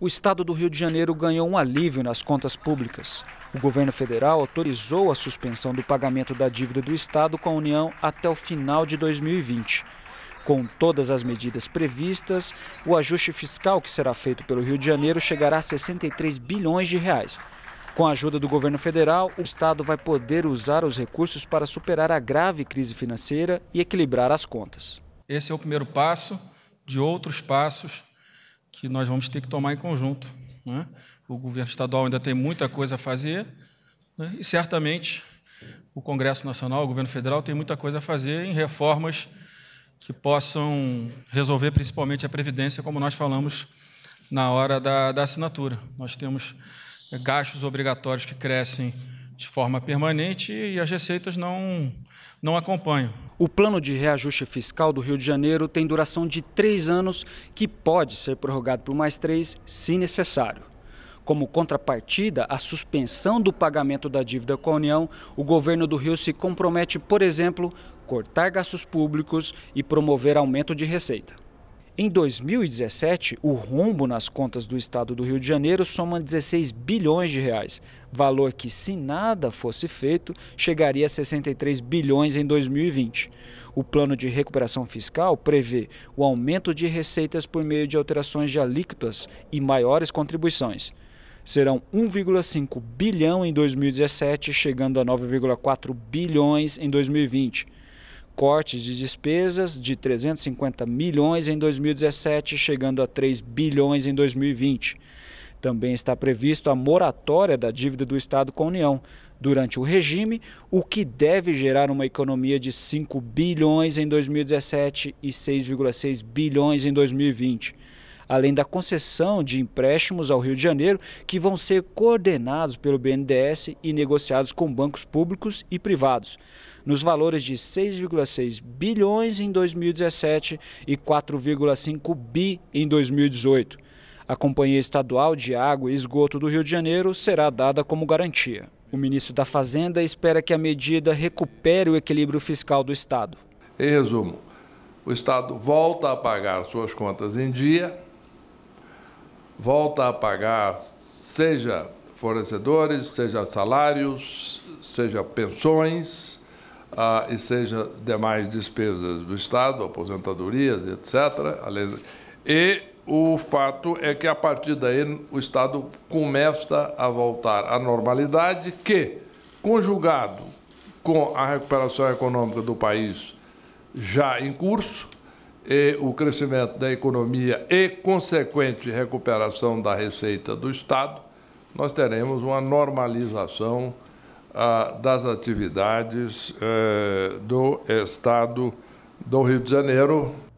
O estado do Rio de Janeiro ganhou um alívio nas contas públicas. O governo federal autorizou a suspensão do pagamento da dívida do estado com a União até o final de 2020. Com todas as medidas previstas, o ajuste fiscal que será feito pelo Rio de Janeiro chegará a 63 bilhões de reais. Com a ajuda do governo federal, o estado vai poder usar os recursos para superar a grave crise financeira e equilibrar as contas. Esse é o primeiro passo de outros passos que nós vamos ter que tomar em conjunto. Né? O governo estadual ainda tem muita coisa a fazer né? e certamente o Congresso Nacional, o governo federal, tem muita coisa a fazer em reformas que possam resolver principalmente a Previdência, como nós falamos na hora da, da assinatura. Nós temos é, gastos obrigatórios que crescem de forma permanente e as receitas não, não acompanham. O plano de reajuste fiscal do Rio de Janeiro tem duração de três anos, que pode ser prorrogado por mais três, se necessário. Como contrapartida à suspensão do pagamento da dívida com a União, o governo do Rio se compromete, por exemplo, cortar gastos públicos e promover aumento de receita. Em 2017, o rombo nas contas do estado do Rio de Janeiro soma 16 bilhões de reais, valor que, se nada fosse feito, chegaria a 63 bilhões em 2020. O plano de recuperação fiscal prevê o aumento de receitas por meio de alterações de alíquotas e maiores contribuições. Serão 1,5 bilhão em 2017, chegando a 9,4 bilhões em 2020 cortes de despesas de 350 milhões em 2017, chegando a 3 bilhões em 2020. Também está previsto a moratória da dívida do Estado com a União durante o regime, o que deve gerar uma economia de 5 bilhões em 2017 e 6,6 bilhões em 2020 além da concessão de empréstimos ao Rio de Janeiro, que vão ser coordenados pelo BNDES e negociados com bancos públicos e privados, nos valores de 6,6 bilhões em 2017 e 4,5 bi em 2018. A Companhia Estadual de Água e Esgoto do Rio de Janeiro será dada como garantia. O ministro da Fazenda espera que a medida recupere o equilíbrio fiscal do Estado. Em resumo, o Estado volta a pagar suas contas em dia, volta a pagar, seja fornecedores, seja salários, seja pensões ah, e seja demais despesas do Estado, aposentadorias, etc. Além, e o fato é que a partir daí o Estado começa a voltar à normalidade, que, conjugado com a recuperação econômica do país já em curso, e o crescimento da economia e consequente recuperação da receita do Estado, nós teremos uma normalização ah, das atividades eh, do Estado do Rio de Janeiro.